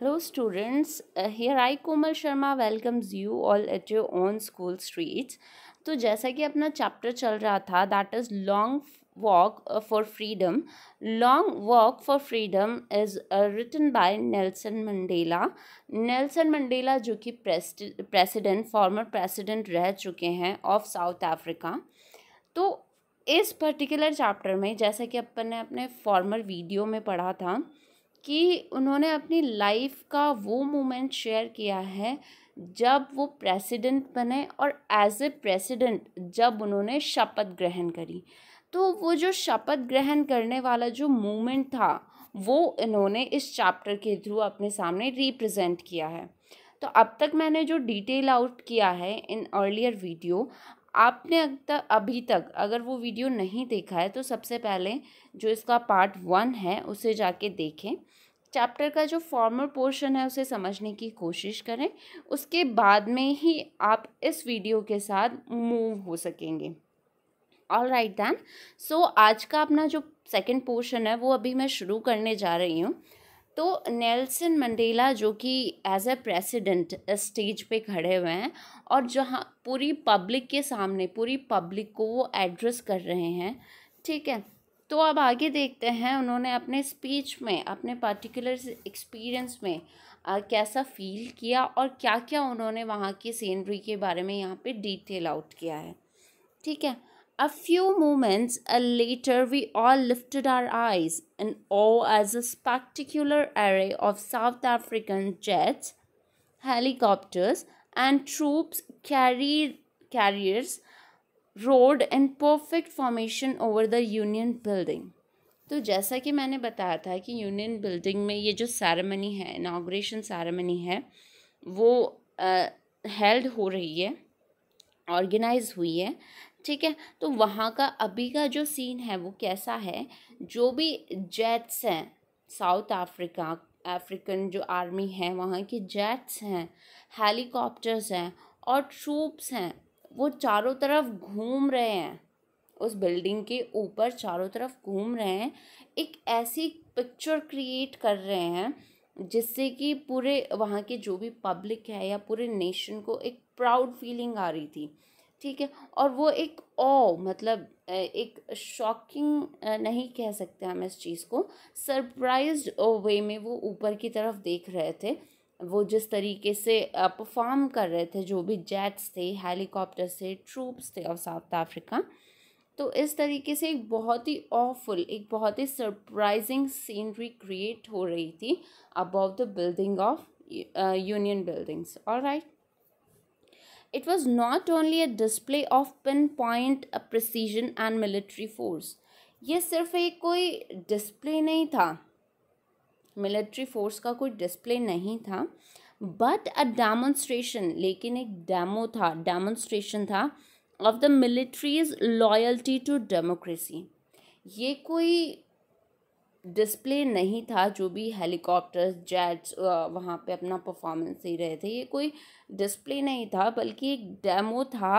Hello students uh, I Komal Sharma welcomes you all at your own school streets तो जैसा कि अपना चैप्टर चल रहा था that is long walk for freedom long walk for freedom is written by Nelson Mandela Nelson Mandela जो कि president former president रह चुके हैं ऑफ साउथ अफ्रीका तो इस पर्टिकुलर चैप्टर में जैसा कि अपन ने अपने फॉर्मर वीडियो में पढ़ा था कि उन्होंने अपनी लाइफ का वो मोमेंट शेयर किया है जब वो प्रेसिडेंट बने और एज ए प्रेसिडेंट जब उन्होंने शपथ ग्रहण करी तो वो जो शपथ ग्रहण करने वाला जो मोमेंट था वो इन्होंने इस चैप्टर के थ्रू अपने सामने रिप्रेजेंट किया है तो अब तक मैंने जो डिटेल आउट किया है इन अर्लियर वीडियो आपने अब तक अभी तक अगर वो वीडियो नहीं देखा है तो सबसे पहले जो इसका पार्ट वन है उसे जाके देखें चैप्टर का जो फॉर्मल पोर्शन है उसे समझने की कोशिश करें उसके बाद में ही आप इस वीडियो के साथ मूव हो सकेंगे ऑल राइट दैन सो आज का अपना जो सेकेंड पोर्शन है वो अभी मैं शुरू करने जा रही हूँ तो नेल्सन मंडेला जो कि एज ए प्रेसिडेंट स्टेज पे खड़े हुए हैं और जहाँ पूरी पब्लिक के सामने पूरी पब्लिक को वो एड्रेस कर रहे हैं ठीक है तो अब आगे देखते हैं उन्होंने अपने स्पीच में अपने पर्टिकुलर एक्सपीरियंस में आ, कैसा फील किया और क्या क्या उन्होंने वहाँ की सीनरी के बारे में यहाँ पे डिटेल आउट किया है ठीक है A few moments uh, later, we all lifted our eyes in awe as a spectacular array of South African jets, helicopters, and troops carried, carriers rode in perfect formation over the Union Building. तो जैसा कि मैंने बताया था कि union building में ये जो सेरेमनी है इनाग्रेशन सेरेमनी है वो हेल्ड uh, हो रही है ऑर्गेनाइज हुई है ठीक है तो वहाँ का अभी का जो सीन है वो कैसा है जो भी जेट्स हैं साउथ अफ्रीका अफ्रीकन जो आर्मी है वहाँ के जेट्स हैं हेलीकॉप्टर्स हैं और ट्रूप्स हैं वो चारों तरफ घूम रहे हैं उस बिल्डिंग के ऊपर चारों तरफ घूम रहे हैं एक ऐसी पिक्चर क्रिएट कर रहे हैं जिससे कि पूरे वहाँ के जो भी पब्लिक है या पूरे नेशन को एक प्राउड फीलिंग आ रही थी ठीक है और वो एक ओ मतलब एक शॉकिंग नहीं कह सकते हम इस चीज़ को सरप्राइज वे में वो ऊपर की तरफ देख रहे थे वो जिस तरीके से परफॉर्म कर रहे थे जो भी जेट्स थे हेलीकॉप्टर्स थे ट्रूप्स थे ऑफ साउथ अफ्रीका तो इस तरीके से एक बहुत ही ऑफुल एक बहुत ही सरप्राइजिंग सीनरी क्रिएट हो रही थी about the building of union buildings all right it was not only a display of pinpoint precision and military force ये सिर्फ एक कोई डिस्प्ले नहीं था मिलिट्री फोर्स का कोई डिस्प्ले नहीं था बट अ डेमोन्स्ट्रेशन लेकिन एक डेमो था डेमोन्स्ट्रेशन था of the militaries loyalty to democracy ये कोई डिस्प्ले नहीं था जो भी हेलीकॉप्टर्स जेट्स वहाँ पे अपना परफॉर्मेंस दे रहे थे ये कोई डिस्प्ले नहीं था बल्कि एक डेमो था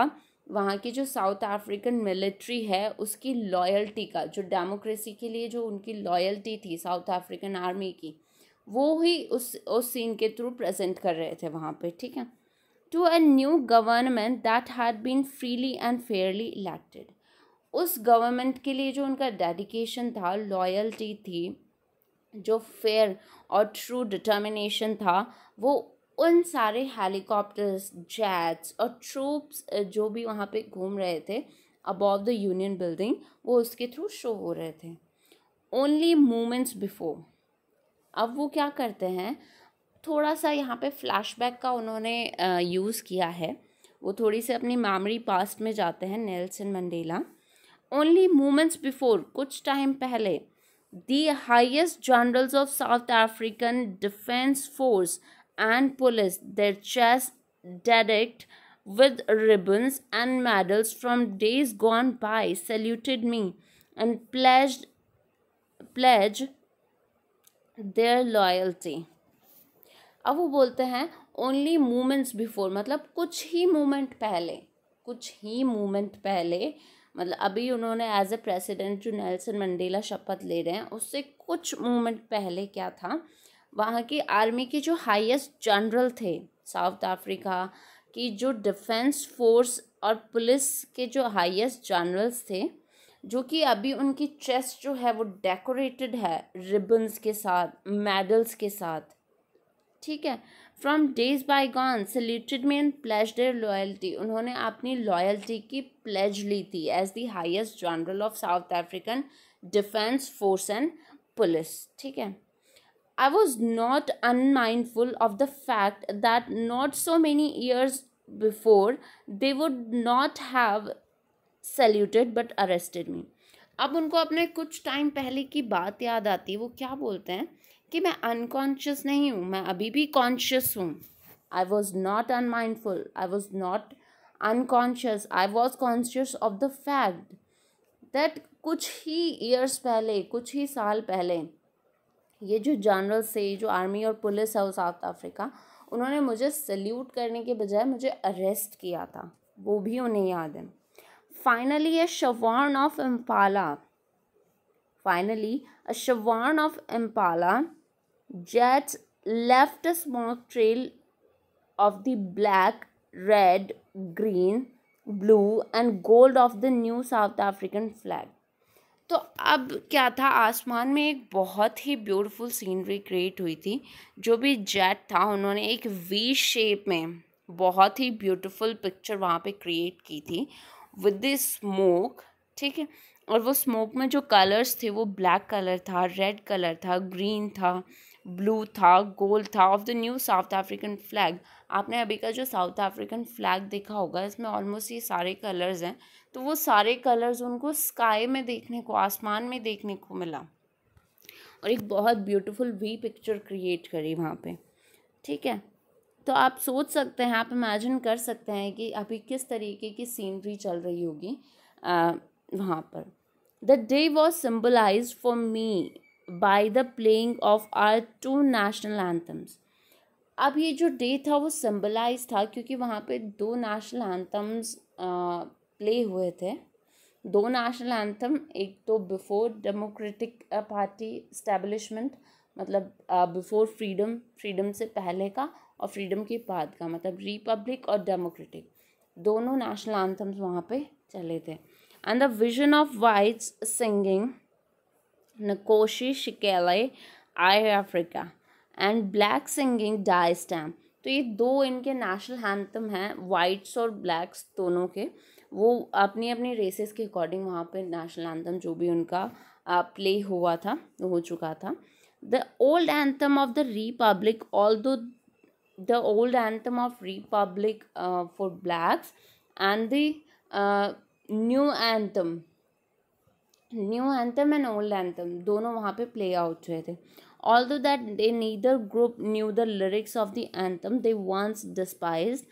वहाँ की जो साउथ अफ्रीकन मिलिट्री है उसकी लॉयल्टी का जो डेमोक्रेसी के लिए जो उनकी लॉयल्टी थी साउथ अफ्रीकन आर्मी की वो ही उस उस सीन के थ्रू प्रेजेंट कर रहे थे वहाँ पे ठीक है to a new government that had been freely and fairly elected उस गवर्नमेंट के लिए जो उनका डेडिकेशन था लॉयल्टी थी जो फेयर और ट्रू डिटर्मिनेशन था वो उन सारे हेलीकॉप्टर्स जेट्स और ट्रूप्स जो भी वहाँ पे घूम रहे थे अबव द यूनियन बिल्डिंग वो उसके थ्रू शो हो रहे थे ओनली मोमेंट्स बिफोर अब वो क्या करते हैं थोड़ा सा यहाँ पे फ्लैशबैक का उन्होंने यूज़ किया है वो थोड़ी सी अपनी मेमोरी पास्ट में जाते हैं Nelson Mandela only moments before कुछ time पहले the highest generals of South African Defence Force and police their chests decked with ribbons and medals from days gone by saluted me and pledged pledge their loyalty अब वो बोलते हैं only moments before मतलब कुछ ही moment पहले कुछ ही moment पहले मतलब अभी उन्होंने एज ए प्रेसिडेंट जो नेल्सन मंडेला शपथ ले रहे हैं उससे कुछ मोमेंट पहले क्या था वहाँ की आर्मी के जो हाईएस्ट जनरल थे साउथ अफ्रीका की जो डिफेंस फोर्स और पुलिस के जो हाईएस्ट जनरल्स थे जो कि अभी उनकी चेस्ट जो है वो डेकोरेटेड है रिबन्स के साथ मेडल्स के साथ ठीक है from days by gone saluted me and pledge their loyalty उन्होंने अपनी लॉयल्टी की प्लेज ली थी as the highest general of South African defence force and police ठीक है I was not unmindful of the fact that not so many years before they would not have saluted but arrested me अब उनको अपने कुछ time पहले की बात याद आती है वो क्या बोलते हैं कि मैं अनकॉन्शियस नहीं हूँ मैं अभी भी कॉन्शियस हूँ I was not unmindful I was not unconscious I was conscious of the fact that कुछ ही ईयर्स पहले कुछ ही साल पहले ये जो जनरल्स से जो आर्मी और पुलिस है वो साउथ अफ्रीका उन्होंने मुझे सल्यूट करने के बजाय मुझे अरेस्ट किया था वो भी उन्हें याद है finally a chevron of Impala finally a chevron of Impala jets left a smoke trail of the black, red, green, blue and gold of the new South African flag. तो अब क्या था आसमान में एक बहुत ही ब्यूटीफुल सीनरी क्रिएट हुई थी जो भी जेट था उन्होंने एक वी शेप में बहुत ही ब्यूटीफुल पिक्चर वहाँ पे क्रिएट की थी विद द स्मोक ठीक है और वो स्मोक में जो कलर्स थे वो ब्लैक कलर था रेड कलर था ग्रीन था ब्लू था गोल्ड था of the new South African flag आपने अभी का जो साउथ अफ्रीकन फ्लैग देखा होगा इसमें ऑलमोस्ट ये सारे कलर्स हैं तो वो सारे कलर्स उनको स्काई में देखने को आसमान में देखने को मिला और एक बहुत ब्यूटीफुल वी पिक्चर क्रिएट करी वहाँ पे ठीक है तो आप सोच सकते हैं आप इमेजिन कर सकते हैं कि अभी किस तरीके की सीनरी चल रही होगी वहाँ पर the day was symbolise for me by the playing of our two national anthems अब ये जो डे था वो सिम्बलाइज था क्योंकि वहाँ पे दो नेशनल एंथम्स प्ले हुए थे दो नेशनल एंथम एक तो बिफोर डेमोक्रेटिक पार्टी स्टेब्लिशमेंट मतलब बिफोर फ्रीडम फ्रीडम से पहले का और फ्रीडम के बाद का मतलब रिपब्लिक और डेमोक्रेटिक दोनों नेशनल एंथम्स वहाँ पे चले थे and the vision of whites singing Nkosi Sikelel iAfrika and black singing Die Stem तो ये दो इनके नेशनल हैंथम हैं वाइट्स और ब्लैक्स दोनों के वो अपनी अपनी रेसेस के अकॉर्डिंग वहाँ पे नेशनल एंथम जो भी उनका प्ले हुआ था हो चुका था the old anthem of the republic although the old anthem of republic for blacks and the new anthem new anthem and old anthem दोनों वहाँ पे प्ले आउट हुए थे although that they neither group knew the lyrics of the anthem they once despise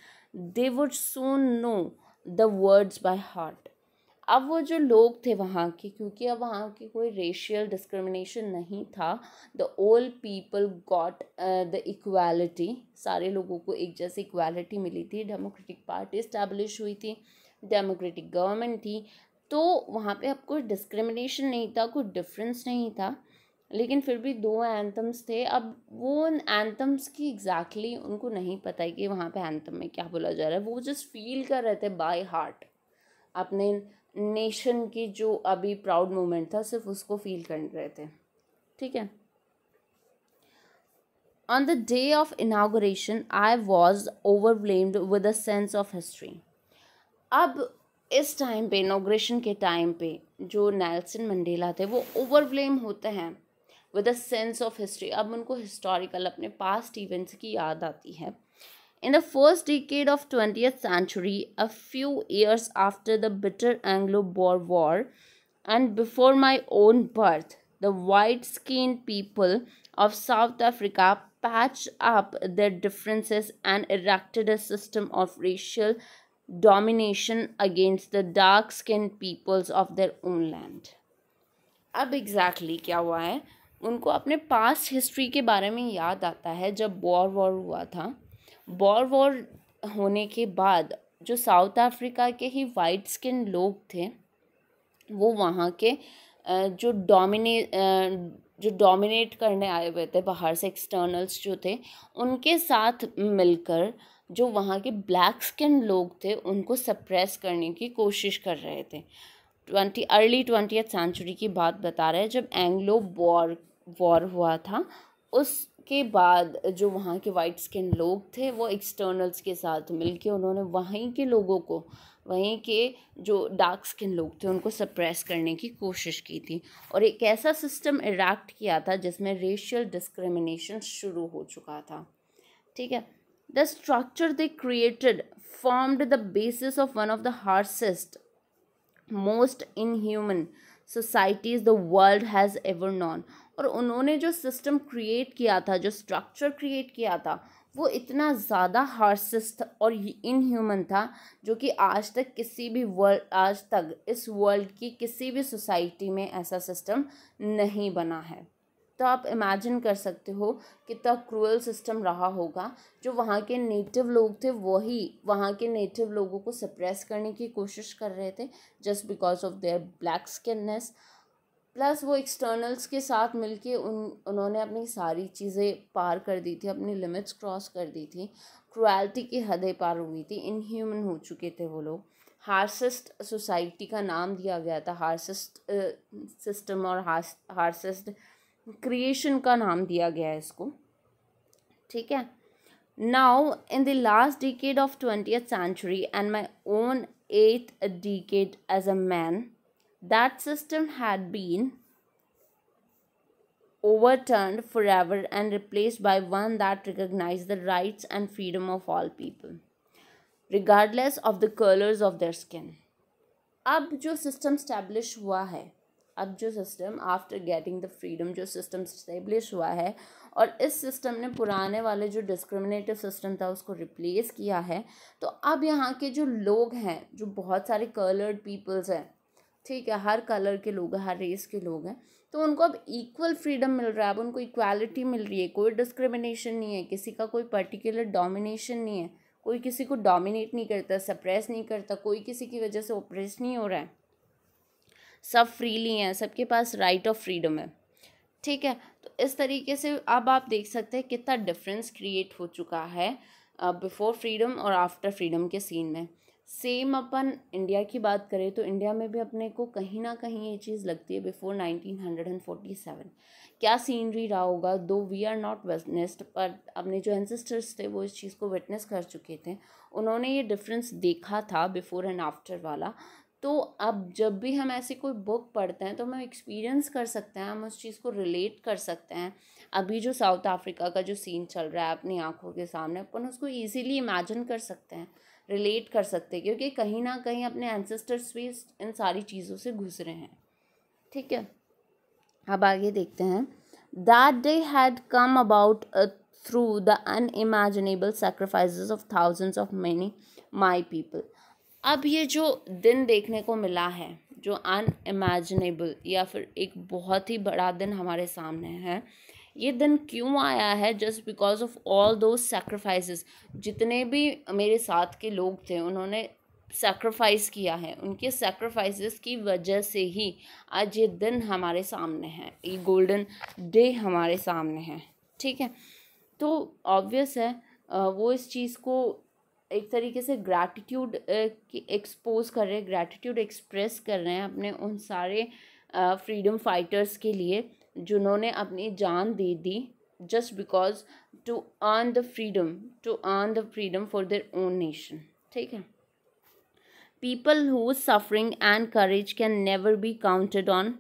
they would soon know the words by heart अब वो जो लोग थे वहाँ के क्योंकि अब वहाँ की कोई रेशियल डिस्क्रिमिनेशन नहीं था the old people got the equality सारे लोगों को एक जैसी इक्वालिटी मिली थी डेमोक्रेटिक पार्टी इस्टेब्लिश हुई थी डेमोक्रेटिक गवर्नमेंट थी तो वहाँ पे अब कुछ डिस्क्रिमिनेशन नहीं था कुछ डिफरेंस नहीं था लेकिन फिर भी दो एंथम्स थे अब वो उन एंथम्स की एग्जैक्टली exactly उनको नहीं पता है कि वहाँ पे एंथम में क्या बोला जा रहा है वो जस्ट फील कर रहे थे बाय हार्ट अपने नेशन की जो अभी प्राउड मोमेंट था सिर्फ उसको फील कर रहे थे ठीक है the day of of I was overwhelmed with a sense of history अब इस टाइम पे इनोग्रेशन के टाइम पे जो नेल्सन मंडेला थे वो ओवरब्लेम होते हैं with a sense of history अब उनको हिस्टोरिकल अपने पास्ट इवेंट्स की याद आती है in the first decade of twenty century a few years after the bitter Anglo Boer war and before my own birth the white skin people of South Africa patch up the differences and erected system of racial domination against the dark skin peoples of their own land अब exactly exactly क्या हुआ है उनको अपने पास history के बारे में याद आता है जब वॉर वॉर हुआ था वॉर वॉर होने के बाद जो साउथ अफ्रीका के ही वाइट स्किन लोग थे वो वहाँ के जो डोमिने जो डोमिनेट करने आए हुए थे बाहर से एक्सटर्नल्स जो थे उनके साथ मिलकर जो वहाँ के ब्लैक स्किन लोग थे उनको सप्रेस करने की कोशिश कर रहे थे ट्वेंटी अर्ली ट्वेंटी सेंचुरी की बात बता रहे हैं जब एंग्लो वॉर वॉर हुआ था उसके बाद जो वहाँ के वाइट स्किन लोग थे वो एक्सटर्नल्स के साथ मिलके उन्होंने वहीं के लोगों को वहीं के जो डार्क स्किन लोग थे उनको सप्रेस करने की कोशिश की थी और एक ऐसा सिस्टम इरेक्ट किया था जिसमें रेशियल डिस्क्रिमिनेशन शुरू हो चुका था ठीक है The structure they created formed the basis of one of the harshest, most inhuman societies the world has ever known और उन्होंने जो सिस्टम क्रिएट किया था जो स्ट्रक्चर क्रिएट किया था वो इतना ज़्यादा हार्सिस्ट और इनह्यूमन था जो कि आज तक किसी भी वर्ल्ड आज तक इस वर्ल्ड की किसी भी सोसाइटी में ऐसा सिस्टम नहीं बना है तो आप इमेजिन कर सकते हो कितना क्रूअल सिस्टम रहा होगा जो वहाँ के नेटिव लोग थे वही वहाँ के नेटिव लोगों को सप्रेस करने की कोशिश कर रहे थे just because of their black skinness plus वो एक्सटर्नल्स के साथ मिलके उन उन्होंने अपनी सारी चीज़ें पार कर दी थी अपनी लिमिट्स क्रॉस कर दी थी क्रुएल्टी की हदें पार हुई थी इनह्यूमन हो चुके थे वो लोग हार्सेस्ट सोसाइटी का नाम दिया गया था हार्सेस्ट सिस्टम और हार्सेस्ट क्रिएशन का नाम दिया गया है इसको ठीक है now in the last decade of twenty century and my own eighth decade as a man that system had been overturned forever and replace by one that recognise the rights and freedom of all people regardless of the colours of their skin अब जो system establish हुआ है अब जो system after getting the freedom जो system establish हुआ है और इस सिस्टम ने पुराने वाले जो डिस्क्रिमिनेटिव सिस्टम था उसको रिप्लेस किया है तो अब यहाँ के जो लोग हैं जो बहुत सारे कलर्ड पीपल्स हैं ठीक है हर कलर के लोग हैं हर रेस के लोग हैं तो उनको अब इक्वल फ्रीडम मिल रहा है अब उनको इक्वालिटी मिल रही है कोई डिस्क्रिमिनेशन नहीं है किसी का कोई पर्टिकुलर डोमिनेशन नहीं है कोई किसी को डोमिनेट नहीं करता सप्रेस नहीं करता कोई किसी की वजह से ओप्रेस नहीं हो रहा है सब फ्रीली हैं सबके पास राइट ऑफ फ्रीडम है ठीक है तो इस तरीके से अब आप देख सकते हैं कितना डिफरेंस क्रिएट हो चुका है बिफ़ोर फ्रीडम और आफ्टर फ्रीडम के सीन में सेम अपन इंडिया की बात करें तो इंडिया में भी अपने को कहीं ना कहीं ये चीज़ लगती है before nineteen hundred and forty seven क्या सीनरी रहा होगा दो वी आर नॉट विटनेस्ड पर अपने जो एनसेस्टर्स थे वो इस चीज़ को विटनेस कर चुके थे उन्होंने ये डिफरेंस देखा था बिफोर एंड आफ्टर वाला तो अब जब भी हम ऐसी कोई बुक पढ़ते हैं तो हम एक्सपीरियंस कर सकते हैं हम उस चीज़ को रिलेट कर सकते हैं अभी जो साउथ अफ्रीका का जो सीन चल रहा है अपनी आंखों के सामने अपन उसको ईजिली इमेजिन कर सकते हैं रिलेट कर सकते हैं क्योंकि कहीं ना कहीं अपने एंसेस्टर्स भी इन सारी चीज़ों से गुजरे हैं ठीक है अब आगे देखते हैं that day had come about through the unimaginable sacrifice of thousands of many my people अब ये जो दिन देखने को मिला है जो अनइमेजिनेबल या फिर एक बहुत ही बड़ा दिन हमारे सामने है ये दिन क्यों आया है just because of all those sacrifices जितने भी मेरे साथ के लोग थे उन्होंने सेक्रीफाइस किया है उनके सेक्रीफाइसेस की वजह से ही आज ये दिन हमारे सामने है ये गोल्डन डे हमारे सामने है ठीक है तो ऑब्वियस है वो इस चीज़ को एक तरीके से ग्रैटिट्यूड एक्सपोज कर रहे हैं ग्रैटिट्यूड एक्सप्रेस कर रहे हैं अपने उन सारे फ्रीडम फाइटर्स के लिए जिन्होंने अपनी जान दे दी just because to earn the freedom to earn the freedom for their own nation ठीक है people who suffering and courage can never be counted on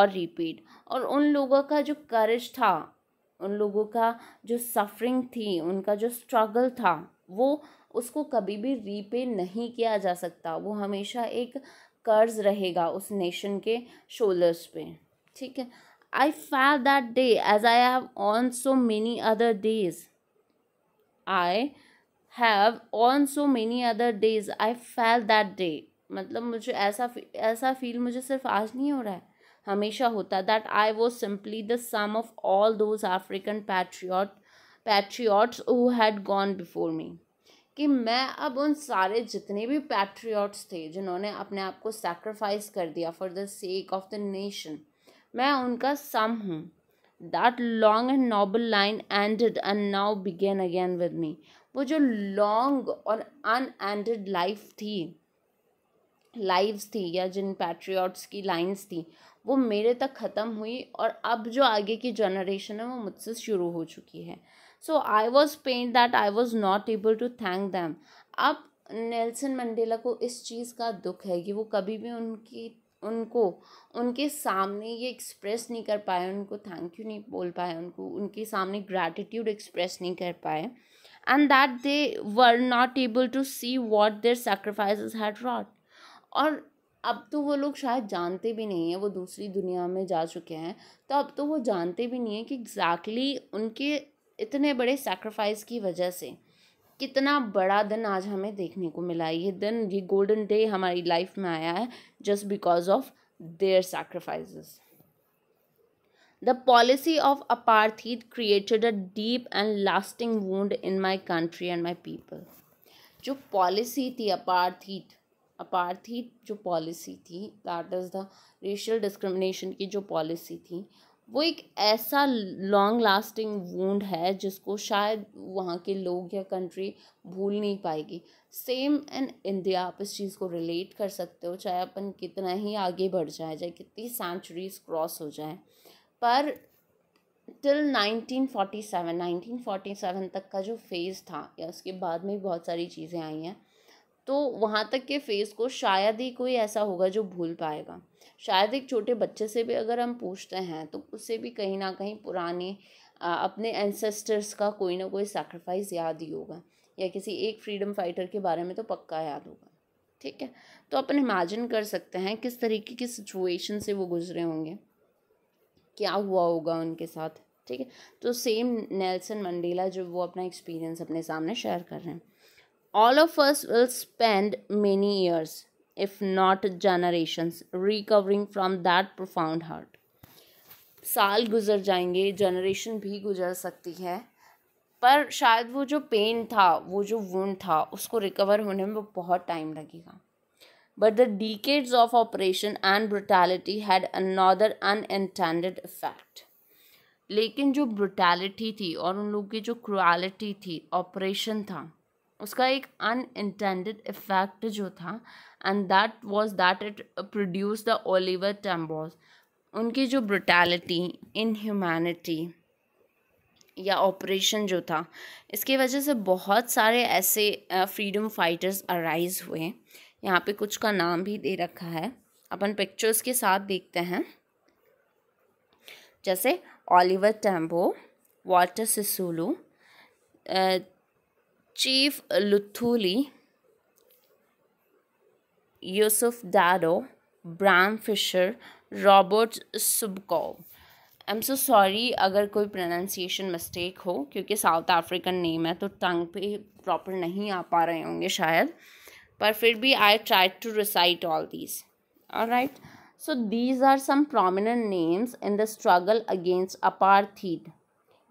और रिपीट और उन लोगों का जो करेज था उन लोगों का जो सफरिंग थी उनका जो स्ट्रगल था वो उसको कभी भी रीपे नहीं किया जा सकता वो हमेशा एक कर्ज रहेगा उस नेशन के शोल्डर्स पे ठीक है I felt that day as I have on so many other days I have on so many other days I felt that day मतलब मुझे ऐसा ऐसा फील मुझे सिर्फ आज नहीं हो रहा है हमेशा होता है that I was simply the sum of all those African patriot patriots who had gone before me कि मैं अब उन सारे जितने भी पैट्रियट्स थे जिन्होंने अपने आप को सेक्रीफाइस कर दिया for the sake of the nation मैं उनका सम हूँ that long and noble line ended and now began again with me वो जो लॉन्ग और अनएंडेड लाइफ थी लाइव्स थी या जिन पैट्रियट्स की लाइन्स थी वो मेरे तक ख़त्म हुई और अब जो आगे की जनरेशन है वो मुझसे शुरू हो चुकी है so I was pained that I was not able to thank them अब नेल्सन मंडेला को इस चीज़ का दुख है कि वो कभी भी उनकी उनको उनके सामने ये एक्सप्रेस नहीं कर पाए उनको थैंक यू नहीं बोल पाए उनको उनके सामने ग्रैटिट्यूड एक्सप्रेस नहीं कर पाए and that they were not able to see what their sacrifice had wrought और अब तो वो लोग शायद जानते भी नहीं हैं वो दूसरी दुनिया में जा चुके हैं तो अब तो वो जानते भी नहीं हैं कि एग्जैक्टली exactly उनके इतने बड़े सैक्रिफाइस की वजह से कितना बड़ा दिन आज हमें देखने को मिला ये दिन ये गोल्डन डे हमारी लाइफ में आया है just because of their sacrifices the policy of apartheid created a deep and lasting wound in my country and my people जो पॉलिसी थी अपार्थीट अपार्थीट जो पॉलिसी थी that is the racial discrimination की जो policy थी वो एक ऐसा लॉन्ग लास्टिंग वूंड है जिसको शायद वहाँ के लोग या कंट्री भूल नहीं पाएगी सेम इन इंडिया आप इस चीज़ को रिलेट कर सकते हो चाहे अपन कितना ही आगे बढ़ जाए चाहे कितनी सेंचुरीज क्रॉस हो जाए पर टिल 1947 1947 तक का जो फेज़ था या उसके बाद में भी बहुत सारी चीज़ें आई हैं तो वहाँ तक के फेस को शायद ही कोई ऐसा होगा जो भूल पाएगा शायद एक छोटे बच्चे से भी अगर हम पूछते हैं तो उससे भी कहीं ना कहीं पुराने अपने एंसेस्टर्स का कोई ना कोई सैक्रिफाइस याद ही होगा या किसी एक फ्रीडम फाइटर के बारे में तो पक्का याद होगा ठीक है तो अपन इमेजिन कर सकते हैं किस तरीके की सिचुएशन से वो गुजरे होंगे क्या हुआ होगा उनके साथ ठीक है तो सेम नेल्सन मंडेला जो वो अपना एक्सपीरियंस अपने सामने शेयर कर रहे हैं all of us will spend many years, if not generations, recovering from that profound hurt. साल गुजर जाएंगे जनरेशन भी गुजर सकती है पर शायद वो जो पेन था वो जो वुंड था उसको रिकवर होने में बहुत टाइम लगेगा but the decades of operation and brutality had another unintended effect लेकिन जो ब्रुटैलिटी थी और उन लोगों की जो क्रुअलिटी थी ऑपरेशन था उसका एक अनइंटेंडेड इफेक्ट जो था and that was that it produce the Oliver Tambos उनकी जो ब्रुटैलिटी इनह्यूमैनिटी या ऑपरेशन जो था इसके वजह से बहुत सारे ऐसे फ्रीडम फाइटर्स अराइज हुए यहाँ पे कुछ का नाम भी दे रखा है अपन पिक्चर्स के साथ देखते हैं जैसे Oliver Tambo Walter Sisulu Chief Luthuli, Yusuf Dado, Bram Fisher, Robert Subkov. I am so sorry अगर कोई प्रोनाउंसिएशन मिस्टेक हो क्योंकि साउथ अफ्रीकन नेम है तो टंग पे प्रॉपर नहीं आ पा रहे होंगे शायद पर फिर भी I try to recite all these और right so these are some prominent names in the struggle against apartheid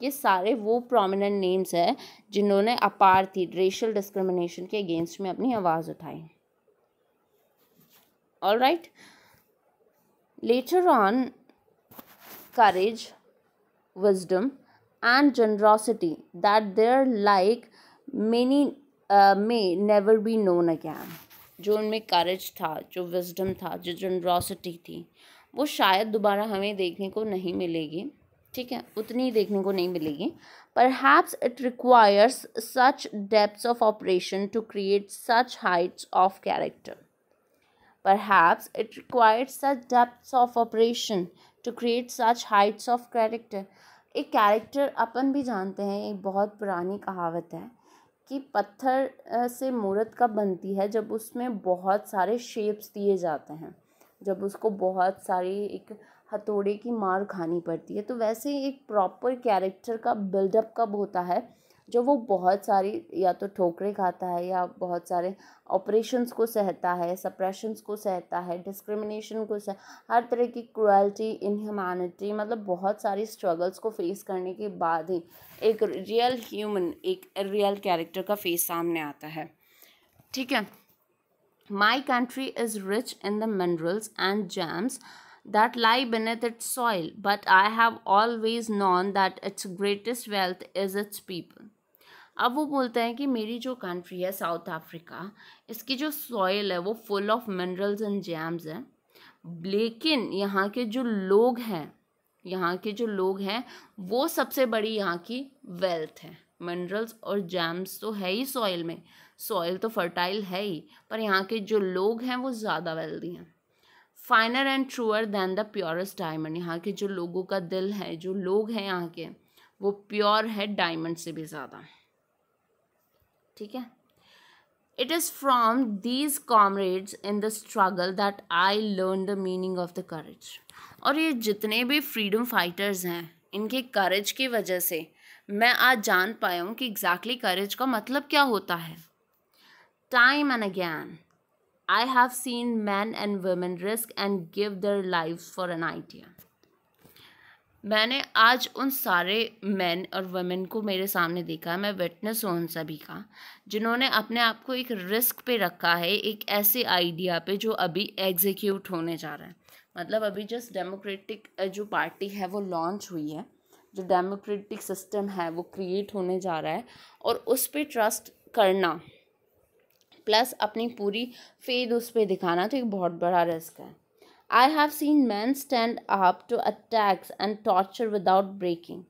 ये सारे वो प्रोमिनेंट नेम्स हैं जिन्होंने अपार्थी रेशल डिस्क्रिमिनेशन के अगेंस्ट में अपनी आवाज़ उठाई all right later on courage wisdom and generosity that their like many may never be known again जो उनमें करेज था जो विजडम था जो जनरोसिटी थी वो शायद दोबारा हमें देखने को नहीं मिलेगी ठीक है उतनी देखने को नहीं मिलेगी perhaps it requires such depth of oppression to create such heights of character perhaps it requires such depth of oppression to create such heights of character एक कैरेक्टर अपन भी जानते हैं एक बहुत पुरानी कहावत है कि पत्थर से मूर्त कब बनती है जब उसमें बहुत सारे शेप्स दिए जाते हैं जब उसको बहुत सारी एक हथौड़े की मार खानी पड़ती है तो वैसे ही एक प्रॉपर कैरेक्टर का बिल्डअप कब होता है जो वो बहुत सारी या तो ठोकरें खाता है या बहुत सारे ऑपरेशंस को सहता है सप्रेशंस को सहता है डिस्क्रिमिनेशन को सह हर तरह की क्रुअल्टी इनह्यूमैनिटी मतलब बहुत सारी स्ट्रगल्स को फेस करने के बाद ही एक रियल ह्यूमन एक रियल कैरेक्टर का फेस सामने आता है ठीक है my country is rich in the minerals and gems that lie beneath its soil, but I have always known that its greatest wealth is its people. अब वो बोलते हैं कि मेरी जो कंट्री है साउथ अफ्रीका इसकी जो सॉइल है वो full of minerals and gems है लेकिन यहाँ के जो लोग हैं यहाँ के जो लोग हैं वो सबसे बड़ी यहाँ की वेल्थ है मिनरल्स और जैम्स तो है ही सॉइल में सॉइल तो फर्टाइल है ही पर यहाँ के जो लोग हैं वो ज़्यादा वेल्दी हैं finer and truer than the purest diamond यहाँ के जो लोगों का दिल है जो लोग हैं यहाँ के वो प्योर है डायमंड से भी ज़्यादा ठीक है it is from these comrades in the struggle that I learn the meaning of the courage और ये जितने भी फ्रीडम फाइटर्स हैं इनके करेज की वजह से मैं आज जान पाया हूँ कि एग्जैक्टली exactly करेज का मतलब क्या होता है time and again I have seen men and women risk and give their lives for an idea. मैंने आज उन सारे मैन और वमेन को मेरे सामने देखा है मैं विटनेस हूँ उन सभी का जिन्होंने अपने आप को एक रिस्क पे रखा है एक ऐसे आइडिया पे जो अभी एग्जीक्यूट होने जा रहा है मतलब अभी जस्ट डेमोक्रेटिक जो पार्टी है वो लॉन्च हुई है जो डेमोक्रेटिक सिस्टम है वो क्रिएट होने जा रहा है और उस पर ट्रस्ट करना प्लस अपनी पूरी फेद उस पर दिखाना तो एक बहुत बड़ा रिस्क है I have seen men stand up to attacks and torture without breaking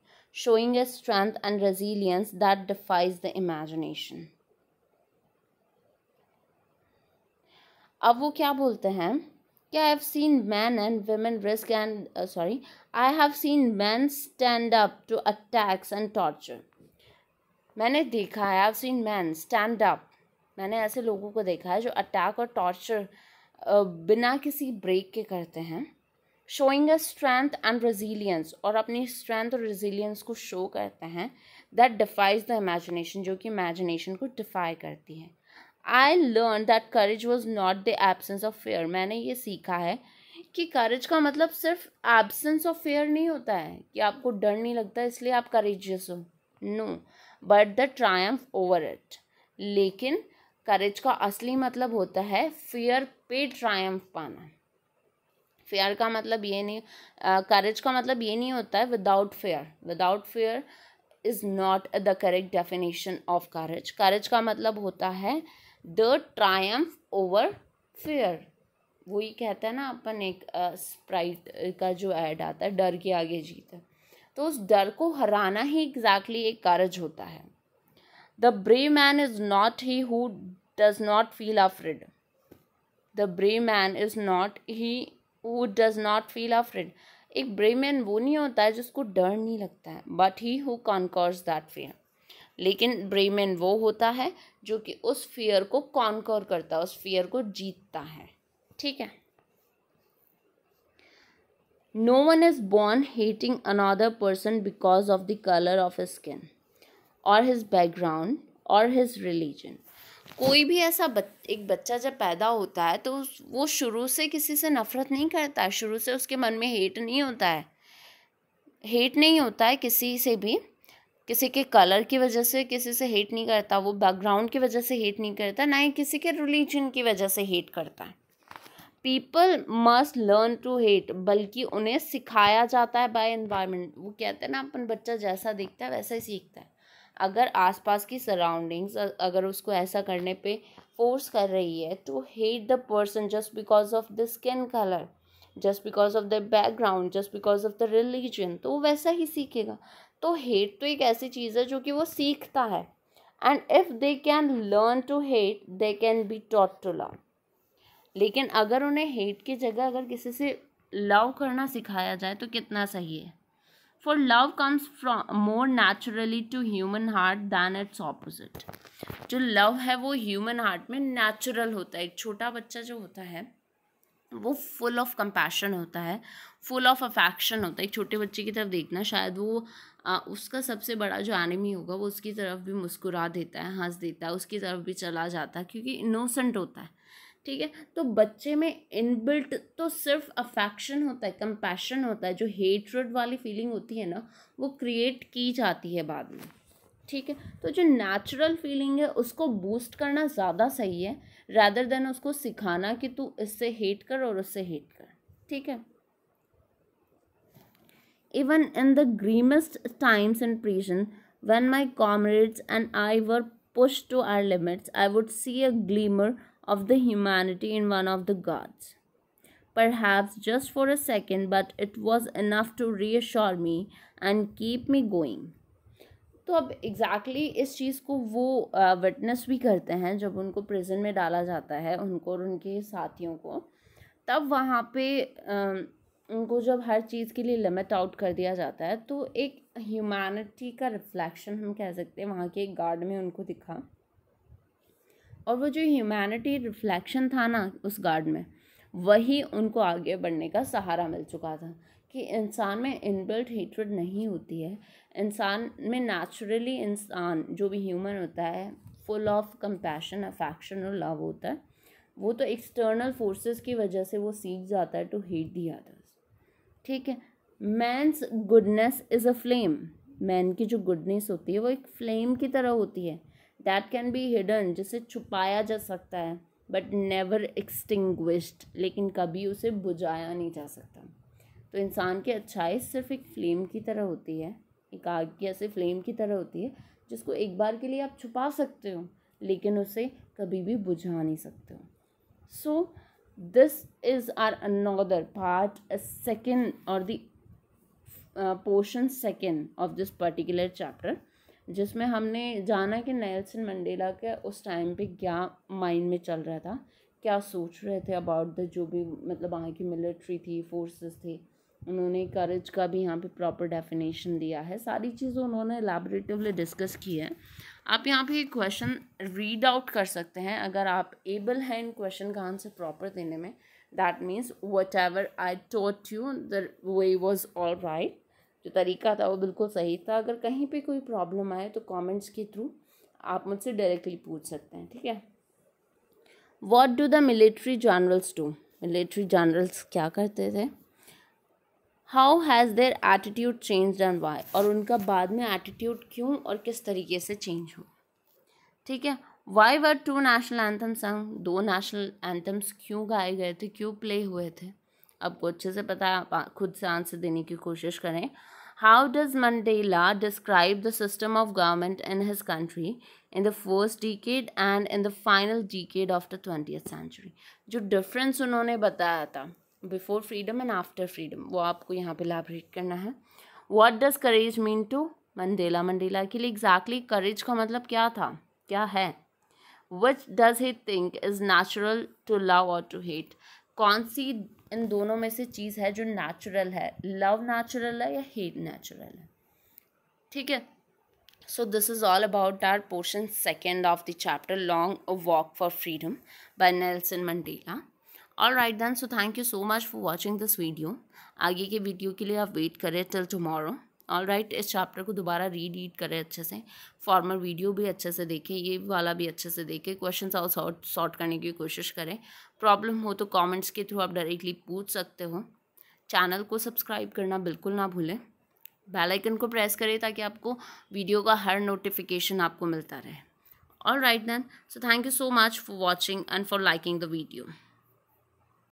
showing a strength and resilience that defies the imagination अब वो क्या बोलते हैं कि I have seen men and women risk and sorry I have seen men stand up to attacks and torture मैंने देखा है I have seen men stand up मैंने ऐसे लोगों को देखा है जो अटैक और टॉर्चर बिना किसी ब्रेक के करते हैं showing a strength and resilience और अपनी स्ट्रेंथ और रेजिलियंस को शो करते हैं दैट डिफाइज द इमेजिनेशन जो कि इमेजिनेशन को डिफाई करती है I learn that courage was not the absence of fear मैंने ये सीखा है कि करेज का मतलब सिर्फ एबसेंस ऑफ फेयर नहीं होता है कि आपको डर नहीं लगता इसलिए आप करेजियस हो no but the triumph over it लेकिन करेज का असली मतलब होता है फियर पे ट्रायम्फ पाना फेयर का मतलब ये नहीं करेज का मतलब ये नहीं होता है without fear without fear is not the correct definition of courage courage का मतलब होता है द ट्रायम्फ ओवर फेयर वही कहता है ना अपन एक स्प्राइट का जो ऐड आता है डर के आगे जीत तो उस डर को हराना ही एग्जैक्टली exactly एक करेज होता है the brave man is not he who does not feel afraid. The brave man is not he who does not feel afraid. एक ब्रेव मैन वो नहीं होता है जिसको डर नहीं लगता है but he who conquers that fear लेकिन ब्रेव मैन वो होता है जो कि उस फियर को कॉन्कॉर करता है उस फियर को जीतता है ठीक है no one is born hating another person because of the colour of skin और हिज बैकग्राउंड और हिज रिलीजन कोई भी ऐसा बच, एक बच्चा जब पैदा होता है तो वो शुरू से किसी से नफ़रत नहीं करता है शुरू से उसके मन में हेट नहीं होता है हेट नहीं होता है किसी से भी किसी के कलर की वजह से किसी से हेट नहीं करता वो बैकग्राउंड की वजह से हेट नहीं करता ना ही किसी के रिलीजन की वजह से हेट करता है people must learn to hate बल्कि उन्हें सिखाया जाता है बाय एनवायरमेंट वो कहते हैं ना अपन बच्चा जैसा देखता है वैसा ही सीखता है अगर आसपास की सराउंडिंग्स अगर उसको ऐसा करने पे फोर्स कर रही है to hate the person just because of the skin colour just because of the background just because of the religion तो वो वैसा ही सीखेगा तो हेट तो एक ऐसी चीज़ है जो कि वो सीखता है and if they can learn to hate they can be taught to love लेकिन अगर उन्हें हेट की जगह अगर किसी से लव करना सिखाया जाए तो कितना सही है for love comes from more naturally to human heart than its opposite जो लव है वो ह्यूमन हार्ट में नेचुरल होता है एक छोटा बच्चा जो होता है वो फुल ऑफ कंपैशन होता है फुल ऑफ अफेक्शन होता है एक छोटे बच्चे की तरफ देखना शायद वो आ, उसका सबसे बड़ा जो एनिमी होगा वो उसकी तरफ भी मुस्कुरा देता है हंस देता है उसकी तरफ भी चला जाता है क्योंकि इनोसेंट होता है ठीक है तो बच्चे में इनबिल्ट तो सिर्फ अफेक्शन होता है कंपैशन होता है जो हेट्रेड वाली फीलिंग होती है ना वो क्रिएट की जाती है बाद में ठीक है तो जो नेचुरल फीलिंग है उसको बूस्ट करना ज़्यादा सही है रैदर देन उसको सिखाना कि तू इससे हेट कर और उससे हेट कर ठीक है even in the grimmest times in prison when my comrades and I were push to our limits I would see a glimmer of the humanity in one of the gods. Perhaps just for a second, but it was enough to reassure me and keep me going. तो अब exactly exactly इस चीज़ को वो witness uh, भी करते हैं जब उनको प्रिजन में डाला जाता है उनको और उनके साथियों को तब वहाँ पे um, उनको जब हर चीज़ के लिए लिमिट आउट कर दिया जाता है तो एक ह्यूमैनिटी का रिफ्लेक्शन हम कह सकते हैं वहाँ के एक गार्ड में उनको दिखा और वो जो ह्यूमैनिटी रिफ्लेक्शन था ना उस गार्ड में वही उनको आगे बढ़ने का सहारा मिल चुका था कि इंसान में इनबिल्ट हेट्रेड नहीं होती है इंसान में नेचुरली इंसान जो भी ह्यूमन होता है फुल ऑफ कंपैशन अफेक्शन और लव होता है वो तो एक्सटर्नल फोर्सेस की वजह से वो सीख जाता है टू हेट दी अदर्स ठीक है man's goodness is a flame man की जो गुडनेस होती है वो एक फ्लेम की तरह होती है दैट कैन बी हिडन जिसे छुपाया जा सकता है बट नेवर एक्सटिंग्विश्ड लेकिन कभी उसे बुझाया नहीं जा सकता तो इंसान की अच्छाई सिर्फ एक फ्लेम की तरह होती है एक आग की ऐसे फ्लेम की तरह होती है जिसको एक बार के लिए आप छुपा सकते हो लेकिन उसे कभी भी बुझा नहीं सकते हो so this is our another part second और दोर्शन portion second of this particular chapter जिसमें हमने जाना कि नेल्सन मंडेला के उस टाइम पे क्या माइंड में चल रहा था क्या सोच रहे थे अबाउट द जो भी मतलब वहाँ की मिलिट्री थी फोर्सेस थी उन्होंने करेज का भी यहाँ पे प्रॉपर डेफिनेशन दिया है सारी चीज़ें उन्होंने एलाबरेटिवली डिस्कस की है आप यहाँ पे क्वेश्चन रीड आउट कर सकते हैं अगर आप एबल हैं इन क्वेश्चन का आंसर प्रॉपर देने में that means whatever I taught you the way was all right जो तरीका था वो बिल्कुल सही था अगर कहीं पे कोई प्रॉब्लम आए तो कमेंट्स के थ्रू आप मुझसे डायरेक्टली पूछ सकते हैं ठीक है what do the military generals do military generals क्या करते थे how has their attitude change and why और उनका बाद में एटीट्यूड क्यों और किस तरीके से चेंज हो ठीक है why were two national anthem sung दो नेशनल एंथम्स क्यों गाए गए थे क्यों प्ले हुए थे आपको अच्छे से पता है आप खुद से आंसर देने की कोशिश करें how does Mandela describe the system of government in his country in the first decade and in the final decade of the twenty century जो डिफरेंस उन्होंने बताया था before freedom and after freedom वो आपको यहाँ पे लाबरेट करना है what does courage mean to Mandela Mandela के लिए एग्जैक्टली करेज का मतलब क्या था क्या है which does he think is natural to love और टू हेट कौन सी इन दोनों में से चीज़ है जो नेचुरल है लव नेचुरल है या हेट नेचुरल है ठीक है so this is all about our portion second of the chapter long walk for freedom by Nelson Mandela all right then so thank you so much for watching this video आगे के video के लिए आप wait करें till tomorrow all right इस चैप्टर को दोबारा रीड रीड करें अच्छे से फॉर्मर वीडियो भी अच्छे से देखें ये वाला भी अच्छे से देखें क्वेश्चन और सॉर्ट करने की कोशिश करें प्रॉब्लम हो तो कॉमेंट्स के थ्रू आप डायरेक्टली पूछ सकते हो चैनल को सब्सक्राइब करना बिल्कुल ना भूलें बेल आइकन को प्रेस करें ताकि आपको वीडियो का हर नोटिफिकेशन आपको मिलता रहे all right then so thank you so much for watching and for liking the video